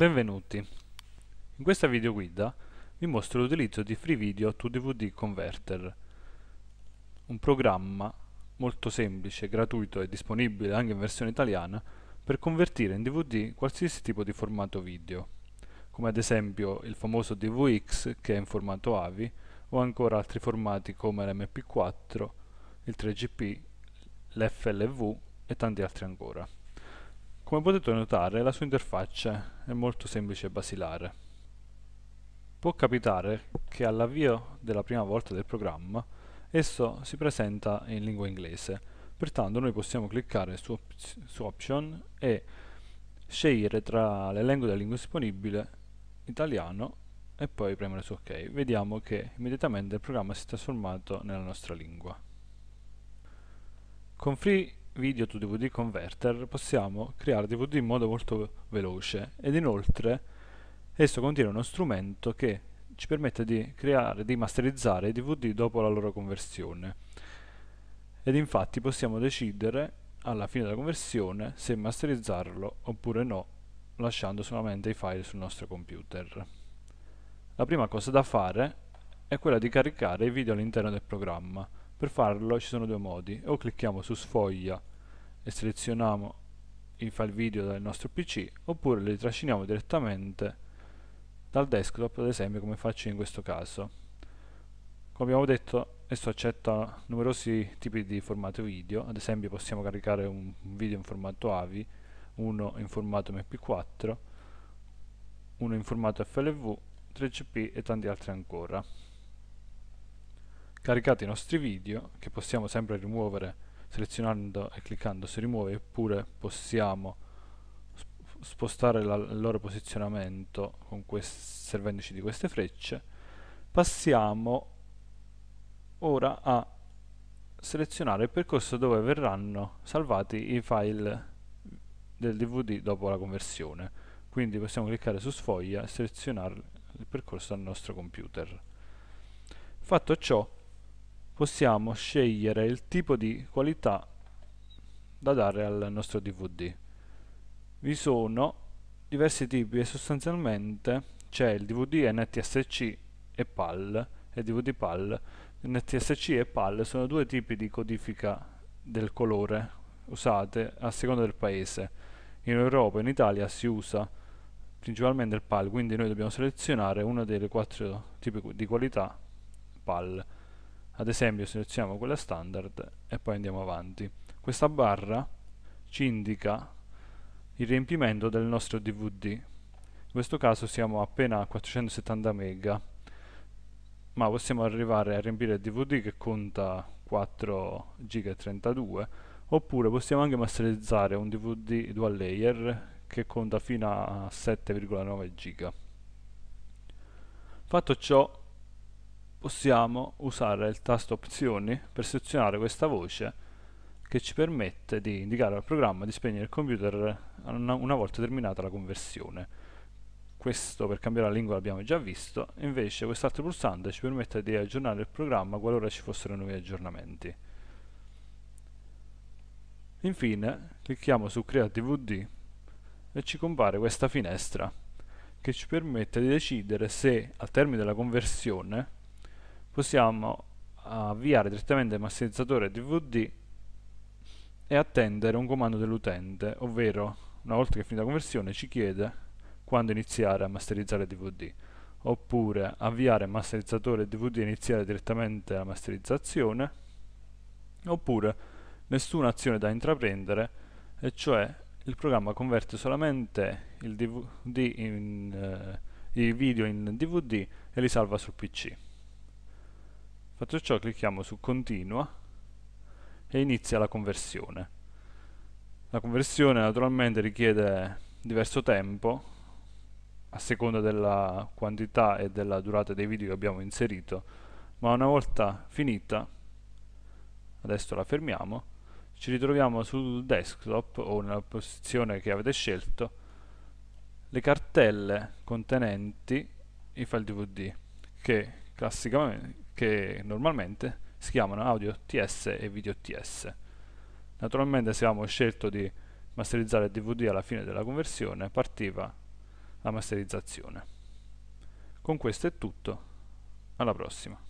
Benvenuti! In questa videoguida vi mostro l'utilizzo di Free Video to DVD Converter, un programma molto semplice, gratuito e disponibile anche in versione italiana per convertire in DVD qualsiasi tipo di formato video, come ad esempio il famoso DVX che è in formato AVI o ancora altri formati come l'MP4, il 3GP, l'FLV e tanti altri ancora. Come potete notare la sua interfaccia è molto semplice e basilare. Può capitare che all'avvio della prima volta del programma esso si presenta in lingua inglese, pertanto noi possiamo cliccare su, op su Option e scegliere tra l'elenco della lingua disponibile italiano e poi premere su ok. Vediamo che immediatamente il programma si è trasformato nella nostra lingua. Con Free video to DVD converter possiamo creare DVD in modo molto veloce ed inoltre esso contiene uno strumento che ci permette di creare, di masterizzare i DVD dopo la loro conversione ed infatti possiamo decidere alla fine della conversione se masterizzarlo oppure no lasciando solamente i file sul nostro computer. La prima cosa da fare è quella di caricare i video all'interno del programma per farlo ci sono due modi o clicchiamo su sfoglia e selezioniamo il file video dal nostro pc oppure li trasciniamo direttamente dal desktop ad esempio come faccio in questo caso come abbiamo detto esso accetta numerosi tipi di formato video ad esempio possiamo caricare un video in formato AVI uno in formato MP4 uno in formato FLV, 3 gp e tanti altri ancora Caricate i nostri video, che possiamo sempre rimuovere selezionando e cliccando su rimuovi, oppure possiamo spostare la, il loro posizionamento servendoci di queste frecce. Passiamo ora a selezionare il percorso dove verranno salvati i file del DVD dopo la conversione. Quindi possiamo cliccare su sfoglia e selezionare il percorso al nostro computer. Fatto ciò, possiamo scegliere il tipo di qualità da dare al nostro DVD. Vi sono diversi tipi e sostanzialmente c'è il DVD NTSC e PAL e DVD PAL. NTSC e PAL sono due tipi di codifica del colore usate a seconda del paese. In Europa e in Italia si usa principalmente il PAL, quindi noi dobbiamo selezionare uno dei quattro tipi di qualità PAL ad esempio selezioniamo quella standard e poi andiamo avanti questa barra ci indica il riempimento del nostro DVD in questo caso siamo appena a 470 MB ma possiamo arrivare a riempire il DVD che conta 4 giga 32 oppure possiamo anche masterizzare un DVD dual layer che conta fino a 7,9 GB fatto ciò possiamo usare il tasto opzioni per selezionare questa voce che ci permette di indicare al programma di spegnere il computer una volta terminata la conversione questo per cambiare la lingua l'abbiamo già visto invece quest'altro pulsante ci permette di aggiornare il programma qualora ci fossero nuovi aggiornamenti infine clicchiamo su crea dvd e ci compare questa finestra che ci permette di decidere se al termine della conversione possiamo avviare direttamente il massimizzatore DVD e attendere un comando dell'utente, ovvero una volta che è finita la conversione ci chiede quando iniziare a masterizzare DVD oppure avviare il masterizzatore DVD e iniziare direttamente la masterizzazione oppure nessuna azione da intraprendere e cioè il programma converte solamente DVD in, eh, i video in DVD e li salva sul PC Fatto ciò clicchiamo su continua e inizia la conversione. La conversione naturalmente richiede diverso tempo a seconda della quantità e della durata dei video che abbiamo inserito, ma una volta finita, adesso la fermiamo, ci ritroviamo sul desktop o nella posizione che avete scelto le cartelle contenenti i file DVD che classicamente, che normalmente si chiamano audio TS e video TS. Naturalmente se avevamo scelto di masterizzare il DVD alla fine della conversione partiva la masterizzazione. Con questo è tutto, alla prossima.